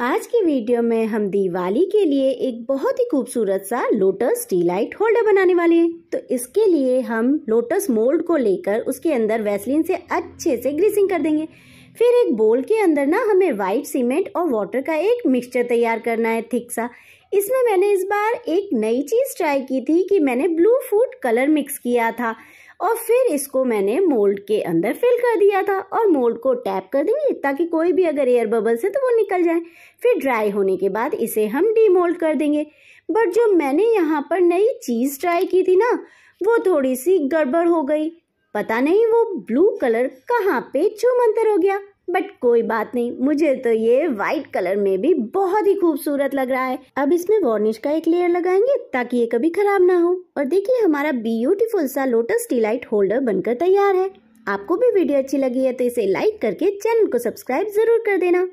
आज की वीडियो में हम दिवाली के लिए एक बहुत ही खूबसूरत सा लोटस टी लाइट होल्डर बनाने वाले हैं तो इसके लिए हम लोटस मोल्ड को लेकर उसके अंदर वैसलिन से अच्छे से ग्रीसिंग कर देंगे फिर एक बोल के अंदर ना हमें वाइट सीमेंट और वाटर का एक मिक्सचर तैयार करना है थिक सा इसमें मैंने इस बार एक नई चीज़ ट्राई की थी कि मैंने ब्लू फूड कलर मिक्स किया था और फिर इसको मैंने मोल्ड के अंदर फिल कर दिया था और मोल्ड को टैप कर देंगे ताकि कोई भी अगर एयर बबल्स है तो वो निकल जाए फिर ड्राई होने के बाद इसे हम डीमोल्ड कर देंगे बट जो मैंने यहाँ पर नई चीज़ ट्राई की थी ना वो थोड़ी सी गड़बड़ हो गई पता नहीं वो ब्लू कलर कहाँ पे चूमंतर हो गया बट कोई बात नहीं मुझे तो ये व्हाइट कलर में भी बहुत ही खूबसूरत लग रहा है अब इसमें वॉर्निश का एक लेयर लगाएंगे ताकि ये कभी खराब ना हो और देखिए हमारा ब्यूटीफुल सा लोटस टीलाइट होल्डर बनकर तैयार है आपको भी वीडियो अच्छी लगी है तो इसे लाइक करके चैनल को सब्सक्राइब जरूर कर देना